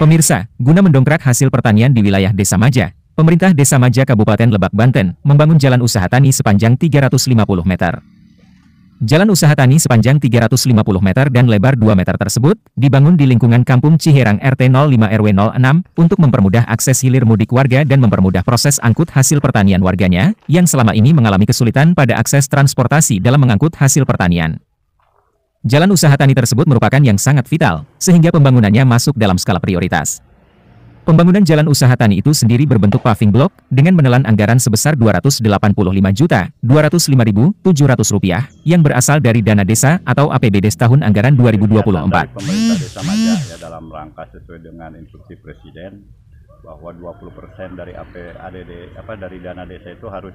Pemirsa, guna mendongkrak hasil pertanian di wilayah Desa Maja, pemerintah Desa Maja Kabupaten Lebak Banten membangun jalan usaha tani sepanjang 350 meter. Jalan usaha tani sepanjang 350 meter dan lebar 2 meter tersebut dibangun di lingkungan Kampung Ciherang RT 05 RW 06 untuk mempermudah akses hilir mudik warga dan mempermudah proses angkut hasil pertanian warganya yang selama ini mengalami kesulitan pada akses transportasi dalam mengangkut hasil pertanian. Jalan usaha tani tersebut merupakan yang sangat vital, sehingga pembangunannya masuk dalam skala prioritas. Pembangunan jalan usaha tani itu sendiri berbentuk paving block dengan menelan anggaran sebesar 285.205.700 rupiah yang berasal dari dana desa atau APBD tahun anggaran 2024. Pemerintah desa Maja ya dalam rangka sesuai dengan instruksi presiden bahwa 20% dari APADD apa dari dana desa itu harus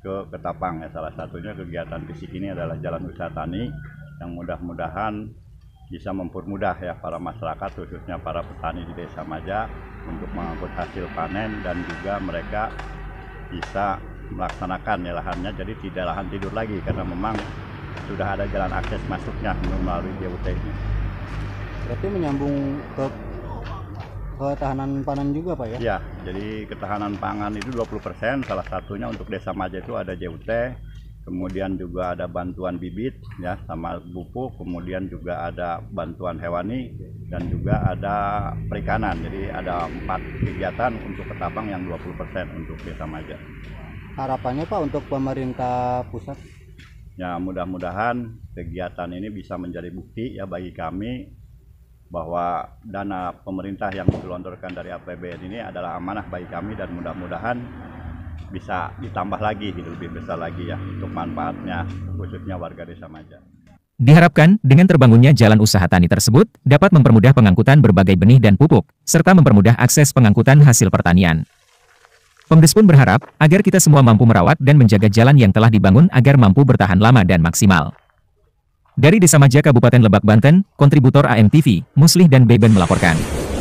ke Ketapang ya salah satunya kegiatan fisik ini adalah jalan usaha tani yang mudah-mudahan bisa mempermudah ya para masyarakat khususnya para petani di Desa Maja untuk mengangkut hasil panen dan juga mereka bisa melaksanakan ya lahannya jadi tidak lahan tidur lagi karena memang sudah ada jalan akses masuknya melalui JUT ini. Berarti menyambung ke ketahanan panen juga Pak ya? Ya, jadi ketahanan pangan itu 20% salah satunya untuk Desa Maja itu ada JUT kemudian juga ada bantuan bibit ya sama pupuk kemudian juga ada bantuan hewani dan juga ada perikanan jadi ada empat kegiatan untuk ketapang yang 20% untuk desa Maja harapannya Pak untuk pemerintah pusat ya mudah-mudahan kegiatan ini bisa menjadi bukti ya bagi kami bahwa dana pemerintah yang digelontorkan dari APBN ini adalah amanah bagi kami dan mudah-mudahan bisa ditambah lagi gitu, lebih besar lagi ya untuk manfaatnya khususnya warga desa Maja. Diharapkan, dengan terbangunnya jalan usaha tani tersebut, dapat mempermudah pengangkutan berbagai benih dan pupuk, serta mempermudah akses pengangkutan hasil pertanian. Pemdes pun berharap, agar kita semua mampu merawat dan menjaga jalan yang telah dibangun agar mampu bertahan lama dan maksimal. Dari Desa Maja Kabupaten Lebak Banten, kontributor AMTV, Muslih dan Beben melaporkan.